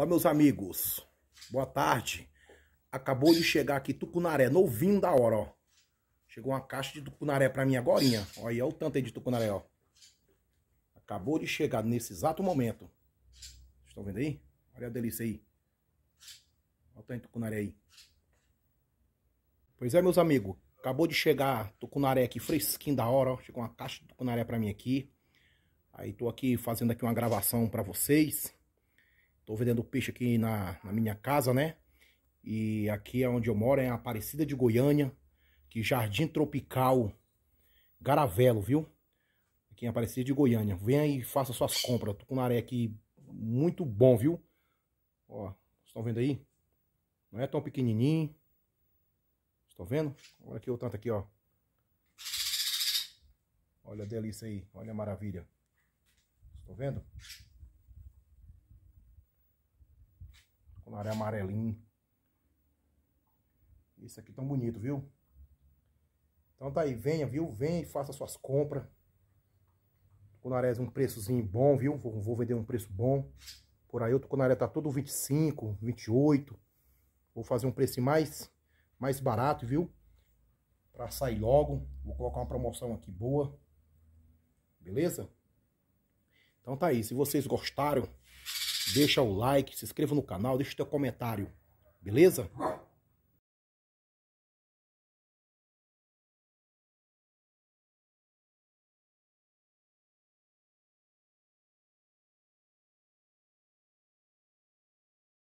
Olá, meus amigos. Boa tarde. Acabou de chegar aqui tucunaré, novinho da hora, ó. Chegou uma caixa de tucunaré pra mim agorinha. Olha o tanto aí de tucunaré, ó. Acabou de chegar nesse exato momento. estão vendo aí? Olha a delícia aí. Olha o tanto de tucunaré aí. Pois é, meus amigos. Acabou de chegar tucunaré aqui fresquinho da hora, ó. Chegou uma caixa de tucunaré pra mim aqui. Aí tô aqui fazendo aqui uma gravação pra vocês. Tô vendendo peixe aqui na, na minha casa, né? E aqui é onde eu moro, é a Aparecida de Goiânia, que Jardim Tropical, Garavelo, viu? Aqui em Aparecida de Goiânia. Venha e faça suas compras. Tô com uma areia aqui muito bom, viu? Ó, estão vendo aí? Não é tão pequenininho. Estão vendo? Olha aqui o tanto aqui, ó. Olha a delícia aí, olha a maravilha. Estão vendo? Canário amarelinho. Isso aqui tão bonito, viu? Então tá aí, venha, viu? Venha e faça suas compras. é um preçozinho bom, viu? Vou, vou, vender um preço bom. Por aí o tucunaré tá todo 25, 28. Vou fazer um preço mais, mais barato, viu? Pra sair logo. Vou colocar uma promoção aqui boa. Beleza? Então tá aí. Se vocês gostaram, Deixa o like, se inscreva no canal, deixa o teu comentário. Beleza?